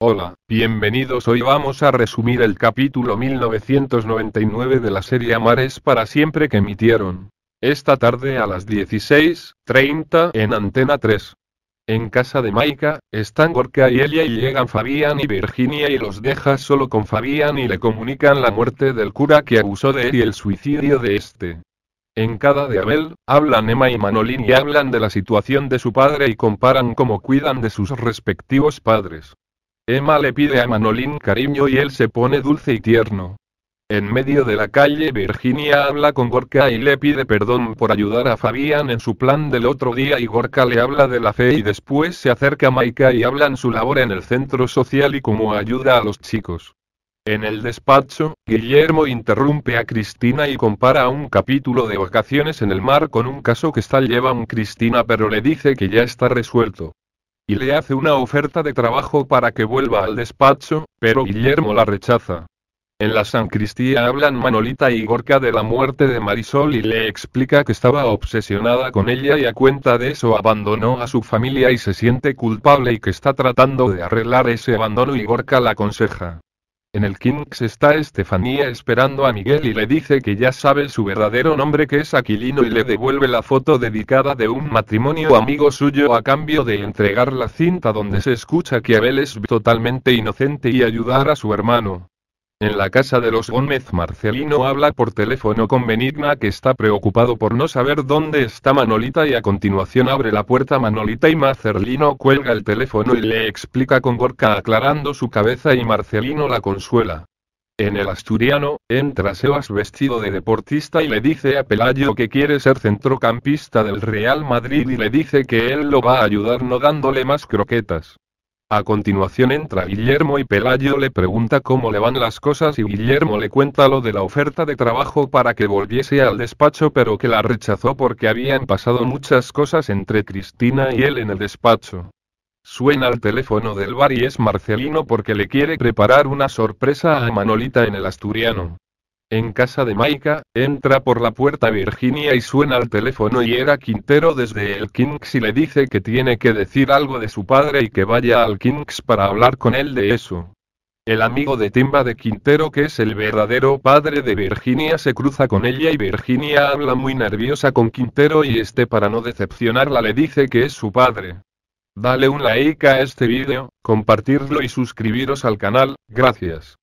Hola, bienvenidos. Hoy vamos a resumir el capítulo 1999 de la serie Amares para siempre que emitieron. Esta tarde a las 16.30 en Antena 3. En casa de Maika, están Gorka y Elia y llegan Fabián y Virginia y los deja solo con Fabián y le comunican la muerte del cura que abusó de él y el suicidio de este. En cada de Abel, hablan Emma y Manolín y hablan de la situación de su padre y comparan cómo cuidan de sus respectivos padres. Emma le pide a Manolín cariño y él se pone dulce y tierno. En medio de la calle Virginia habla con Gorka y le pide perdón por ayudar a Fabián en su plan del otro día y Gorka le habla de la fe y después se acerca a Maika y hablan su labor en el centro social y cómo ayuda a los chicos. En el despacho, Guillermo interrumpe a Cristina y compara un capítulo de vacaciones en el mar con un caso que está lleva un Cristina pero le dice que ya está resuelto y le hace una oferta de trabajo para que vuelva al despacho, pero Guillermo la rechaza. En la sancristía hablan Manolita y Gorka de la muerte de Marisol y le explica que estaba obsesionada con ella y a cuenta de eso abandonó a su familia y se siente culpable y que está tratando de arreglar ese abandono y Gorka la aconseja. En el Kings está Estefanía esperando a Miguel y le dice que ya sabe su verdadero nombre que es Aquilino y le devuelve la foto dedicada de un matrimonio amigo suyo a cambio de entregar la cinta donde se escucha que Abel es totalmente inocente y ayudar a su hermano. En la casa de los Gómez Marcelino habla por teléfono con Benigna que está preocupado por no saber dónde está Manolita y a continuación abre la puerta Manolita y Marcelino cuelga el teléfono y le explica con gorca aclarando su cabeza y Marcelino la consuela. En el asturiano, entra Sebas vestido de deportista y le dice a Pelayo que quiere ser centrocampista del Real Madrid y le dice que él lo va a ayudar no dándole más croquetas. A continuación entra Guillermo y Pelayo le pregunta cómo le van las cosas y Guillermo le cuenta lo de la oferta de trabajo para que volviese al despacho pero que la rechazó porque habían pasado muchas cosas entre Cristina y él en el despacho. Suena el teléfono del bar y es Marcelino porque le quiere preparar una sorpresa a Manolita en el asturiano. En casa de Maika, entra por la puerta Virginia y suena al teléfono y era Quintero desde el Kings y le dice que tiene que decir algo de su padre y que vaya al Kings para hablar con él de eso. El amigo de Timba de Quintero que es el verdadero padre de Virginia se cruza con ella y Virginia habla muy nerviosa con Quintero y este para no decepcionarla le dice que es su padre. Dale un like a este vídeo, compartirlo y suscribiros al canal, gracias.